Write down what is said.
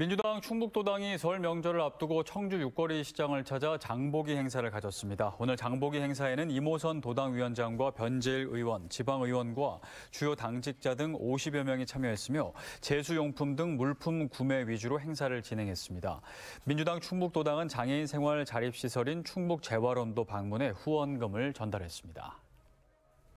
민주당 충북도당이 설 명절을 앞두고 청주 육거리 시장을 찾아 장보기 행사를 가졌습니다. 오늘 장보기 행사에는 이모선 도당위원장과 변재일 의원, 지방의원과 주요 당직자 등 50여 명이 참여했으며 제수용품 등 물품 구매 위주로 행사를 진행했습니다. 민주당 충북도당은 장애인 생활 자립시설인 충북재활원도 방문해 후원금을 전달했습니다.